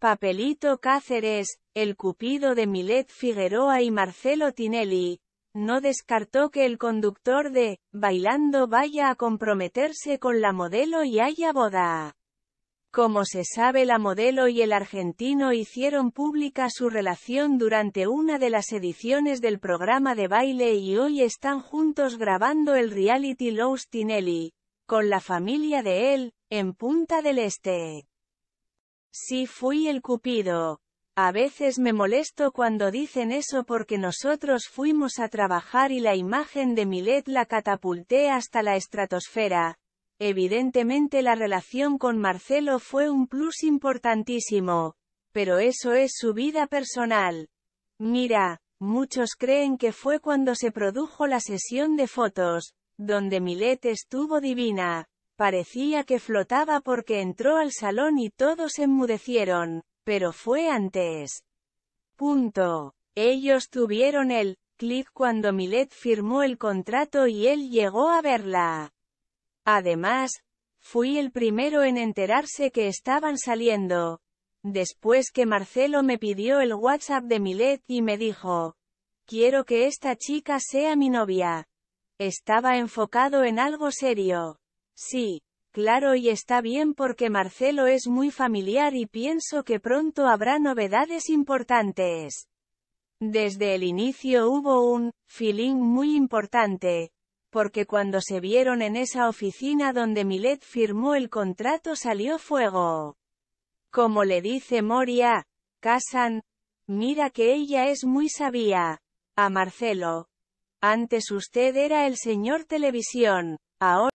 Papelito Cáceres, el cupido de Milet Figueroa y Marcelo Tinelli, no descartó que el conductor de Bailando vaya a comprometerse con la modelo y haya boda. Como se sabe la modelo y el argentino hicieron pública su relación durante una de las ediciones del programa de baile y hoy están juntos grabando el reality Los Tinelli, con la familia de él, en Punta del Este. Sí fui el cupido. A veces me molesto cuando dicen eso porque nosotros fuimos a trabajar y la imagen de Milet la catapulté hasta la estratosfera. Evidentemente la relación con Marcelo fue un plus importantísimo. Pero eso es su vida personal. Mira, muchos creen que fue cuando se produjo la sesión de fotos, donde Milet estuvo divina. Parecía que flotaba porque entró al salón y todos enmudecieron, pero fue antes. Punto. Ellos tuvieron el clic cuando Milet firmó el contrato y él llegó a verla. Además, fui el primero en enterarse que estaban saliendo. Después que Marcelo me pidió el WhatsApp de Milet y me dijo, quiero que esta chica sea mi novia. Estaba enfocado en algo serio. Sí, claro y está bien porque Marcelo es muy familiar y pienso que pronto habrá novedades importantes. Desde el inicio hubo un feeling muy importante, porque cuando se vieron en esa oficina donde Milet firmó el contrato salió fuego. Como le dice Moria, Casan, mira que ella es muy sabia. A Marcelo. Antes usted era el señor televisión, ahora...